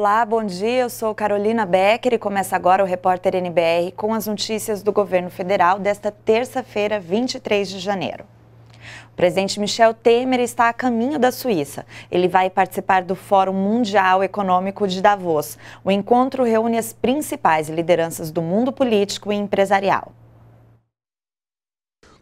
Olá, bom dia. Eu sou Carolina Becker e começa agora o Repórter NBR com as notícias do governo federal desta terça-feira, 23 de janeiro. O presidente Michel Temer está a caminho da Suíça. Ele vai participar do Fórum Mundial Econômico de Davos. O encontro reúne as principais lideranças do mundo político e empresarial.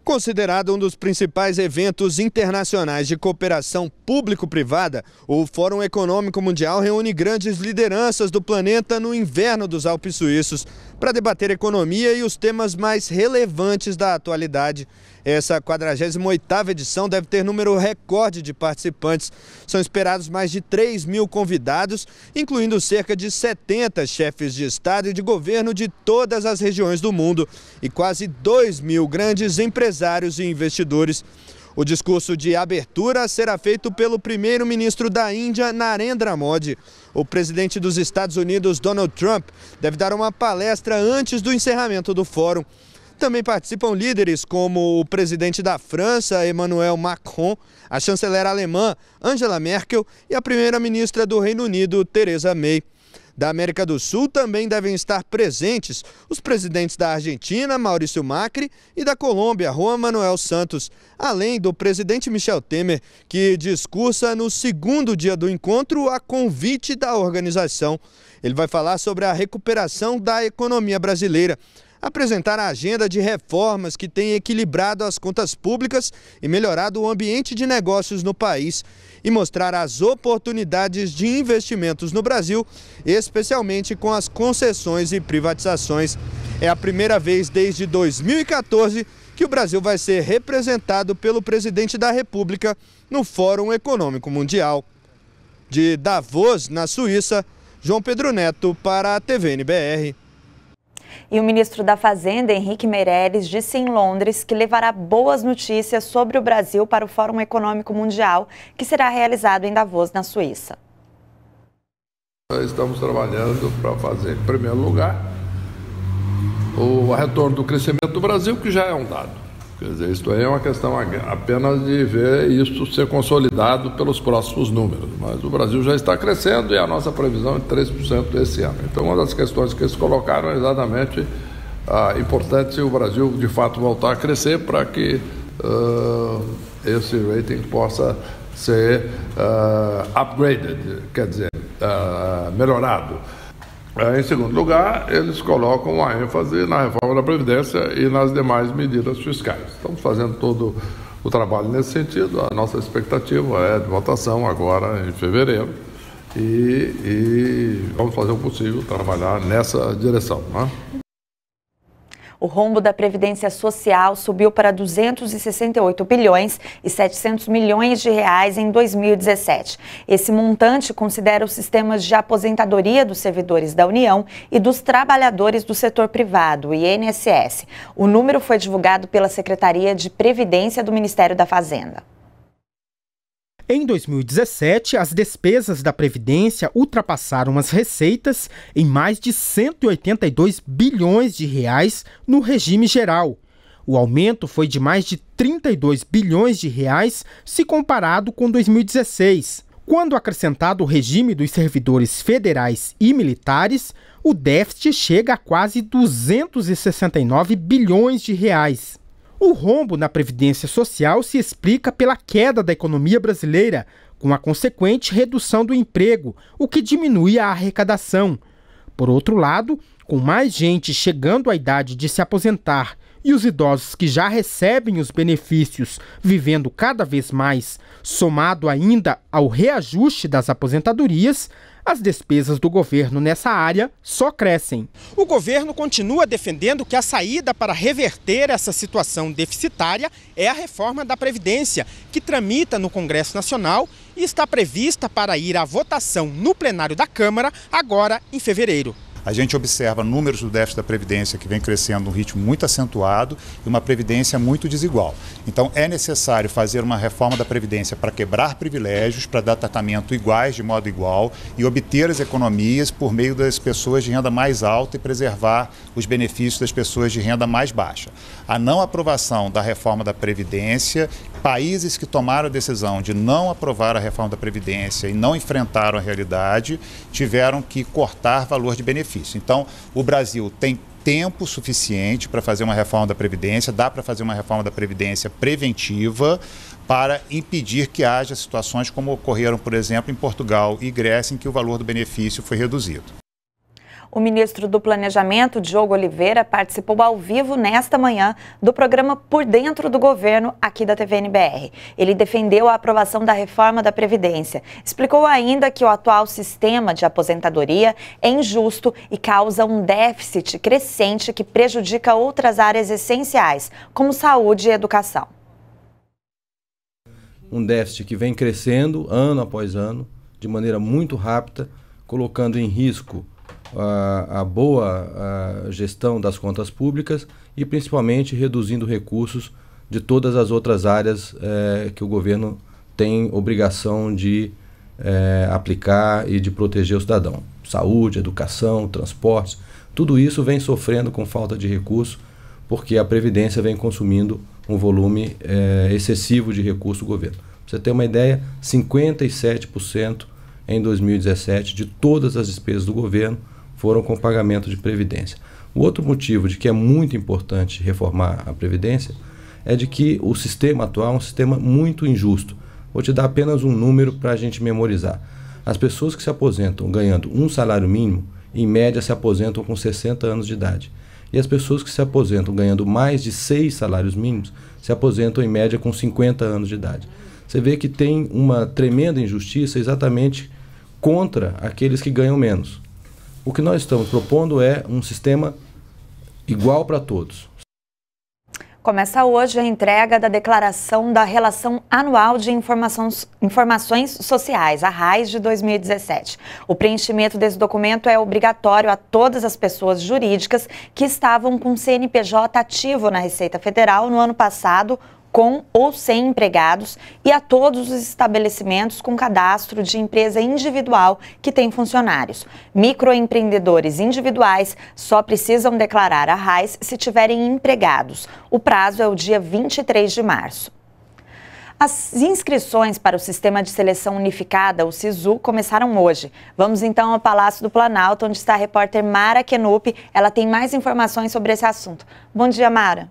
Considerado um dos principais eventos internacionais de cooperação público-privada, o Fórum Econômico Mundial reúne grandes lideranças do planeta no inverno dos Alpes Suíços para debater economia e os temas mais relevantes da atualidade. Essa 48ª edição deve ter número recorde de participantes. São esperados mais de 3 mil convidados, incluindo cerca de 70 chefes de Estado e de governo de todas as regiões do mundo e quase 2 mil grandes empresários e investidores. O discurso de abertura será feito pelo primeiro-ministro da Índia, Narendra Modi. O presidente dos Estados Unidos, Donald Trump, deve dar uma palestra antes do encerramento do fórum. Também participam líderes como o presidente da França, Emmanuel Macron, a chanceler alemã, Angela Merkel, e a primeira-ministra do Reino Unido, Theresa May. Da América do Sul também devem estar presentes os presidentes da Argentina, Maurício Macri, e da Colômbia, Juan Manuel Santos, além do presidente Michel Temer, que discursa no segundo dia do encontro a convite da organização. Ele vai falar sobre a recuperação da economia brasileira apresentar a agenda de reformas que tem equilibrado as contas públicas e melhorado o ambiente de negócios no país e mostrar as oportunidades de investimentos no Brasil, especialmente com as concessões e privatizações. É a primeira vez desde 2014 que o Brasil vai ser representado pelo presidente da República no Fórum Econômico Mundial. De Davos, na Suíça, João Pedro Neto para a TVNBR. E o ministro da Fazenda, Henrique Meirelles, disse em Londres que levará boas notícias sobre o Brasil para o Fórum Econômico Mundial, que será realizado em Davos, na Suíça. Nós estamos trabalhando para fazer, em primeiro lugar, o retorno do crescimento do Brasil, que já é um dado. Quer dizer, isso aí é uma questão apenas de ver isso ser consolidado pelos próximos números. Mas o Brasil já está crescendo e a nossa previsão é 3% esse ano. Então, uma das questões que eles colocaram é exatamente a ah, importância o Brasil de fato voltar a crescer para que uh, esse rating possa ser uh, upgraded, quer dizer, uh, melhorado. É, em segundo lugar, eles colocam a ênfase na reforma da Previdência e nas demais medidas fiscais. Estamos fazendo todo o trabalho nesse sentido. A nossa expectativa é de votação agora em fevereiro. E, e vamos fazer o possível trabalhar nessa direção. Né? o rombo da Previdência Social subiu para 268 bilhões e 700 milhões de reais em 2017. Esse montante considera os sistemas de aposentadoria dos servidores da União e dos trabalhadores do setor privado, INSS. O número foi divulgado pela Secretaria de Previdência do Ministério da Fazenda. Em 2017, as despesas da Previdência ultrapassaram as receitas em mais de 182 bilhões de reais no regime geral. O aumento foi de mais de 32 bilhões de reais se comparado com 2016. Quando acrescentado o regime dos servidores federais e militares, o déficit chega a quase 269 bilhões de reais. O rombo na Previdência Social se explica pela queda da economia brasileira, com a consequente redução do emprego, o que diminui a arrecadação. Por outro lado, com mais gente chegando à idade de se aposentar e os idosos que já recebem os benefícios vivendo cada vez mais, somado ainda ao reajuste das aposentadorias, as despesas do governo nessa área só crescem. O governo continua defendendo que a saída para reverter essa situação deficitária é a reforma da Previdência, que tramita no Congresso Nacional e está prevista para ir à votação no plenário da Câmara agora em fevereiro. A gente observa números do déficit da Previdência que vem crescendo num ritmo muito acentuado e uma Previdência muito desigual. Então, é necessário fazer uma reforma da Previdência para quebrar privilégios, para dar tratamento iguais, de modo igual, e obter as economias por meio das pessoas de renda mais alta e preservar os benefícios das pessoas de renda mais baixa. A não aprovação da reforma da Previdência países que tomaram a decisão de não aprovar a reforma da Previdência e não enfrentaram a realidade tiveram que cortar valor de benefício. Então, o Brasil tem tempo suficiente para fazer uma reforma da Previdência, dá para fazer uma reforma da Previdência preventiva para impedir que haja situações como ocorreram, por exemplo, em Portugal e Grécia, em que o valor do benefício foi reduzido. O ministro do Planejamento, Diogo Oliveira, participou ao vivo nesta manhã do programa Por Dentro do Governo, aqui da TVNBR. Ele defendeu a aprovação da reforma da Previdência. Explicou ainda que o atual sistema de aposentadoria é injusto e causa um déficit crescente que prejudica outras áreas essenciais, como saúde e educação. Um déficit que vem crescendo ano após ano, de maneira muito rápida, colocando em risco a, boa a gestão das contas públicas e principalmente reduzindo recursos de todas as outras áreas é, que o governo tem obrigação de é, aplicar e de proteger o cidadão. Saúde, educação, transportes, tudo isso vem sofrendo com falta de recursos porque a Previdência vem consumindo um volume é, excessivo de recurso do governo. Pra você ter uma ideia, 57% em 2017 de todas as despesas do governo foram com pagamento de previdência. O outro motivo de que é muito importante reformar a previdência é de que o sistema atual é um sistema muito injusto. Vou te dar apenas um número para a gente memorizar. As pessoas que se aposentam ganhando um salário mínimo, em média, se aposentam com 60 anos de idade. E as pessoas que se aposentam ganhando mais de seis salários mínimos se aposentam, em média, com 50 anos de idade. Você vê que tem uma tremenda injustiça exatamente contra aqueles que ganham menos. O que nós estamos propondo é um sistema igual para todos. Começa hoje a entrega da Declaração da Relação Anual de Informações, Informações Sociais, a RAIS de 2017. O preenchimento desse documento é obrigatório a todas as pessoas jurídicas que estavam com CNPJ ativo na Receita Federal no ano passado com ou sem empregados e a todos os estabelecimentos com cadastro de empresa individual que tem funcionários. Microempreendedores individuais só precisam declarar a RAIS se tiverem empregados. O prazo é o dia 23 de março. As inscrições para o Sistema de Seleção Unificada, o SISU, começaram hoje. Vamos então ao Palácio do Planalto, onde está a repórter Mara Kenup. Ela tem mais informações sobre esse assunto. Bom dia, Mara.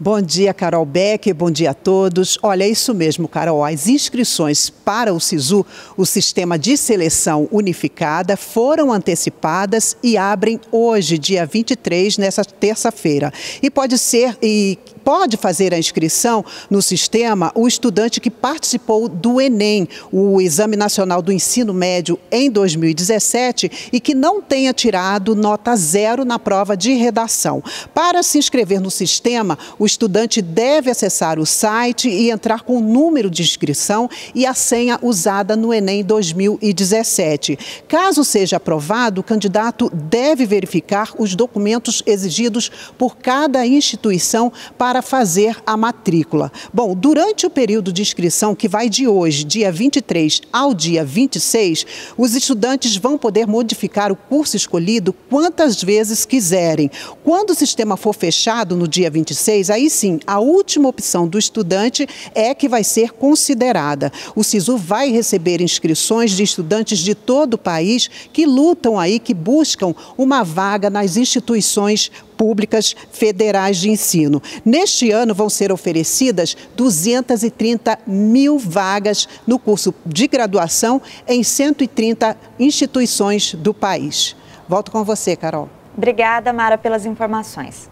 Bom dia, Carol Beck. bom dia a todos. Olha, é isso mesmo, Carol. As inscrições para o SISU, o Sistema de Seleção Unificada, foram antecipadas e abrem hoje, dia 23, nessa terça-feira. E pode ser e pode fazer a inscrição no sistema o estudante que participou do Enem, o Exame Nacional do Ensino Médio, em 2017 e que não tenha tirado nota zero na prova de redação. Para se inscrever no sistema, o estudante deve acessar o site e entrar com o número de inscrição e a senha usada no Enem 2017. Caso seja aprovado, o candidato deve verificar os documentos exigidos por cada instituição para para fazer a matrícula. Bom, durante o período de inscrição, que vai de hoje, dia 23, ao dia 26, os estudantes vão poder modificar o curso escolhido quantas vezes quiserem. Quando o sistema for fechado no dia 26, aí sim, a última opção do estudante é que vai ser considerada. O SISU vai receber inscrições de estudantes de todo o país que lutam aí, que buscam uma vaga nas instituições públicas federais de ensino. Neste este ano vão ser oferecidas 230 mil vagas no curso de graduação em 130 instituições do país. Volto com você, Carol. Obrigada, Mara, pelas informações.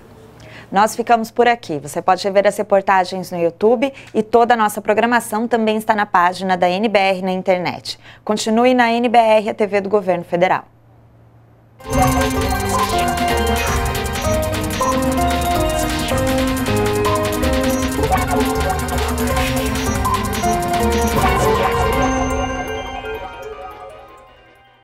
Nós ficamos por aqui. Você pode ver as reportagens no YouTube e toda a nossa programação também está na página da NBR na internet. Continue na NBR, a TV do Governo Federal.